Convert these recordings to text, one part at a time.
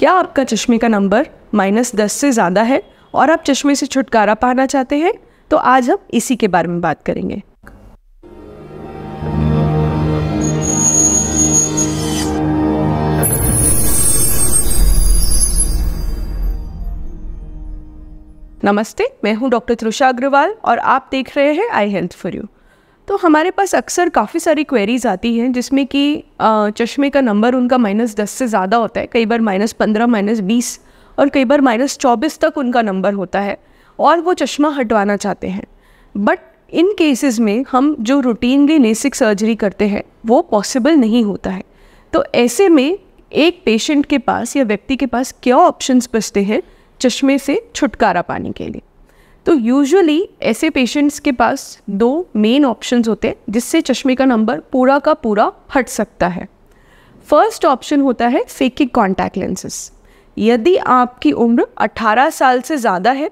क्या आपका चश्मे का नंबर माइनस दस से ज़्यादा है और आप चश्मे से छुटकारा पाना चाहते हैं तो आज हम इसी के बारे में बात करेंगे नमस्ते मैं हूं डॉक्टर त्रुषा अग्रवाल और आप देख रहे हैं आई हेल्थ फॉर यू तो हमारे पास अक्सर काफ़ी सारी क्वेरीज आती हैं जिसमें कि चश्मे का नंबर उनका माइनस दस से ज़्यादा होता है कई बार माइनस पंद्रह माइनस बीस और कई बार माइनस चौबीस तक उनका नंबर होता है और वो चश्मा हटवाना चाहते हैं बट इन केसेस में हम जो रूटीनली नेसिक सर्जरी करते हैं वो पॉसिबल नहीं होता है तो ऐसे में एक पेशेंट के पास या व्यक्ति के पास क्या ऑप्शंस बचते हैं चश्मे से छुटकारा पाने के लिए तो यूजुअली ऐसे पेशेंट्स के पास दो मेन ऑप्शंस होते हैं जिससे चश्मे का नंबर पूरा का पूरा हट सकता है फर्स्ट ऑप्शन होता है फेकिक कॉन्टैक्ट लेंसेस यदि आपकी उम्र 18 साल से ज़्यादा है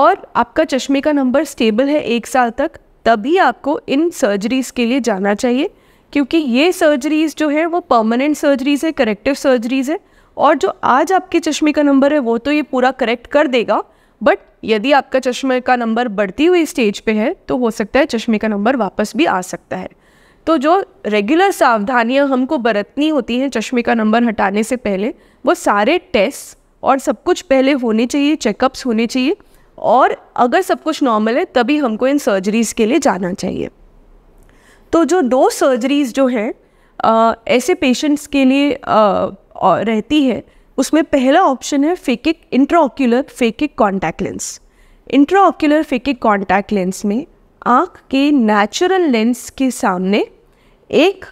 और आपका चश्मे का नंबर स्टेबल है एक साल तक तभी आपको इन सर्जरीज़ के लिए जाना चाहिए क्योंकि ये सर्जरीज़ जो है वो परमानेंट सर्जरीज़ है करेक्टिव सर्जरीज़ है और जो आज आपके चश्मे का नंबर है वो तो ये पूरा करेक्ट कर देगा बट यदि आपका चश्मे का नंबर बढ़ती हुई स्टेज पे है तो हो सकता है चश्मे का नंबर वापस भी आ सकता है तो जो रेगुलर सावधानियां हमको बरतनी होती हैं चश्मे का नंबर हटाने से पहले वो सारे टेस्ट और सब कुछ पहले होने चाहिए चेकअप्स होने चाहिए और अगर सब कुछ नॉर्मल है तभी हमको इन सर्जरीज़ के लिए जाना चाहिए तो जो दो सर्जरीज़ जो हैं ऐसे पेशेंट्स के लिए आ, रहती है उसमें पहला ऑप्शन है phakic intraocular phakic contact lens intraocular phakic contact lens में आँख के नेचुरल लेंस के सामने एक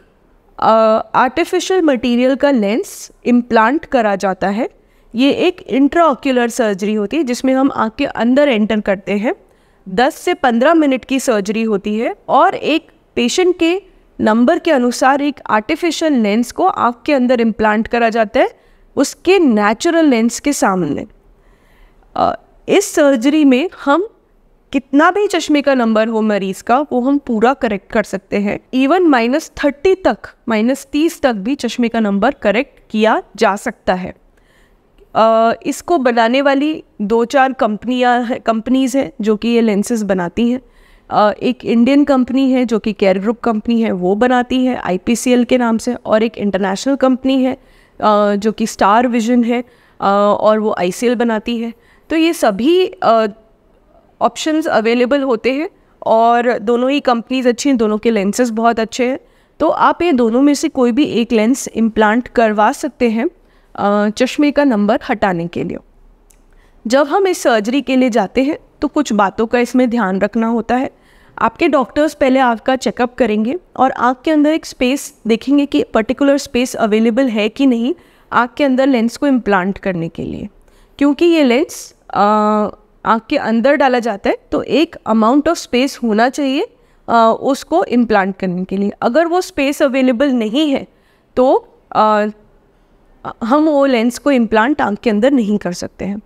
आर्टिफिशियल मटेरियल का लेंस इम्प्लांट करा जाता है ये एक इंट्राओक्यूलर सर्जरी होती है जिसमें हम आँख के अंदर एंटर करते हैं 10 से 15 मिनट की सर्जरी होती है और एक पेशेंट के नंबर के अनुसार एक आर्टिफिशियल लेंस को आँख के अंदर इम्प्लांट करा जाता है उसके नेचुरल लेंस के सामने इस सर्जरी में हम कितना भी चश्मे का नंबर हो मरीज़ का वो हम पूरा करेक्ट कर सकते हैं इवन माइनस थर्टी तक माइनस तीस तक भी चश्मे का नंबर करेक्ट किया जा सकता है आ, इसको बनाने वाली दो चार कंपनियां हैं कंपनीज़ हैं जो कि ये लेंसेज बनाती हैं एक इंडियन कंपनी है जो कि कैर ग्रुप कंपनी है वो बनाती है आई के नाम से और एक इंटरनेशनल कंपनी है जो कि स्टार विजन है और वो आई बनाती है तो ये सभी ऑप्शंस अवेलेबल होते हैं और दोनों ही कंपनीज अच्छी हैं दोनों के लेंसेज बहुत अच्छे हैं तो आप ये दोनों में से कोई भी एक लेंस इम्प्लांट करवा सकते हैं चश्मे का नंबर हटाने के लिए जब हम इस सर्जरी के लिए जाते हैं तो कुछ बातों का इसमें ध्यान रखना होता है आपके डॉक्टर्स पहले आपका चेकअप करेंगे और आँख के अंदर एक स्पेस देखेंगे कि पर्टिकुलर स्पेस अवेलेबल है कि नहीं आँख के अंदर लेंस को इम्प्लांट करने के लिए क्योंकि ये लेंस आँख के अंदर डाला जाता है तो एक अमाउंट ऑफ स्पेस होना चाहिए आ, उसको इम्प्लांट करने के लिए अगर वो स्पेस अवेलेबल नहीं है तो आ, हम वो लेंस को इम्प्लांट आँख के अंदर नहीं कर सकते हैं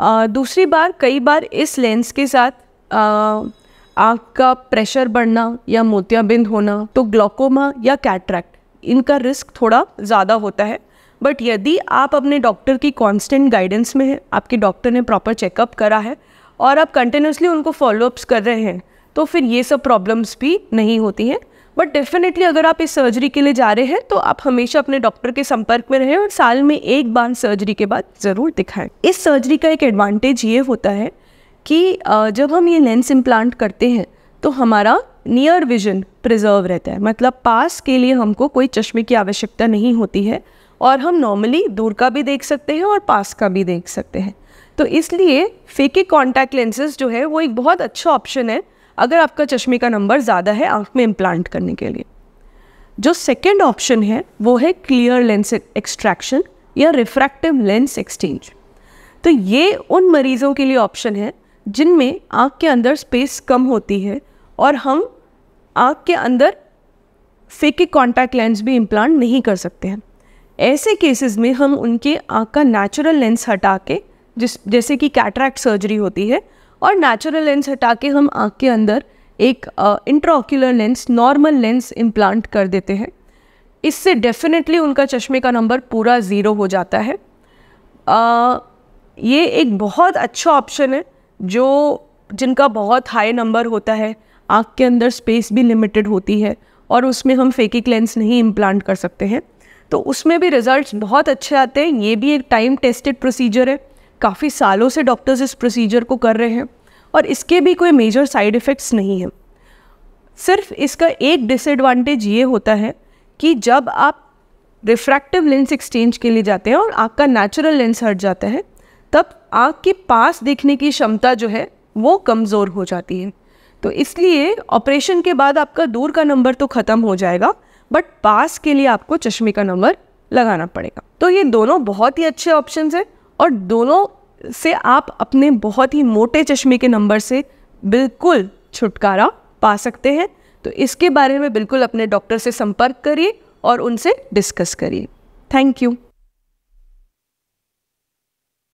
आ, दूसरी बार कई बार इस लेंस के साथ आँख का प्रेशर बढ़ना या मोतियाबिंद होना तो ग्लोकोमा या कैट्रैक्ट इनका रिस्क थोड़ा ज़्यादा होता है बट यदि आप अपने डॉक्टर की कांस्टेंट गाइडेंस में हैं आपके डॉक्टर ने प्रॉपर चेकअप करा है और आप कंटिन्यूसली उनको फॉलोअप्स कर रहे हैं तो फिर ये सब प्रॉब्लम्स भी नहीं होती हैं बट डेफिनेटली अगर आप इस सर्जरी के लिए जा रहे हैं तो आप हमेशा अपने डॉक्टर के संपर्क में रहें और साल में एक बार सर्जरी के बाद ज़रूर दिखाएं इस सर्जरी का एक एडवांटेज ये होता है कि जब हम ये लेंस इम्प्लांट करते हैं तो हमारा नियर विजन प्रिजर्व रहता है मतलब पास के लिए हमको कोई चश्मे की आवश्यकता नहीं होती है और हम नॉर्मली दूर का भी देख सकते हैं और पास का भी देख सकते हैं तो इसलिए फेके कॉन्टैक्ट लेंसेज जो है वो एक बहुत अच्छा ऑप्शन है अगर आपका चश्मे का नंबर ज़्यादा है आँख में इम्प्लांट करने के लिए जो सेकेंड ऑप्शन है वो है क्लियर लेंस एक्सट्रैक्शन या रिफ्रैक्टिव लेंस एक्सचेंज तो ये उन मरीज़ों के लिए ऑप्शन है जिनमें आँख के अंदर स्पेस कम होती है और हम आँख के अंदर फेके कॉन्टैक्ट लेंस भी इम्प्लांट नहीं कर सकते हैं ऐसे केसेस में हम उनके आँख का नेचुरल लेंस हटा के जिस जैसे कि कैटरैक्ट सर्जरी होती है और नेचुरल लेंस हटा के हम आँख के अंदर एक intraocular lens normal lens implant कर देते हैं इससे डेफिनेटली उनका चश्मे का नंबर पूरा ज़ीरो हो जाता है आ, ये एक बहुत अच्छा ऑप्शन है जो जिनका बहुत हाई नंबर होता है आँख के अंदर स्पेस भी लिमिटेड होती है और उसमें हम फेकिक लेंस नहीं इम्प्लांट कर सकते हैं तो उसमें भी रिज़ल्ट बहुत अच्छे आते हैं ये भी एक टाइम टेस्टेड प्रोसीजर है काफ़ी सालों से डॉक्टर्स इस प्रोसीजर को कर रहे हैं और इसके भी कोई मेजर साइड इफ़ेक्ट्स नहीं हैं सिर्फ इसका एक डिसएडवांटेज ये होता है कि जब आप रिफ्रैक्टिव लेंस एक्सचेंज के लिए जाते हैं और आपका नेचुरल लेंस हट जाता है तब आँख के पास देखने की क्षमता जो है वो कमज़ोर हो जाती है तो इसलिए ऑपरेशन के बाद आपका दूर का नंबर तो ख़त्म हो जाएगा बट पास के लिए आपको चश्मे का नंबर लगाना पड़ेगा तो ये दोनों बहुत ही अच्छे ऑप्शन हैं और दोनों से आप अपने बहुत ही मोटे चश्मे के नंबर से बिल्कुल छुटकारा पा सकते हैं तो इसके बारे में बिल्कुल अपने डॉक्टर से संपर्क करिए और उनसे डिस्कस करिए थैंक यू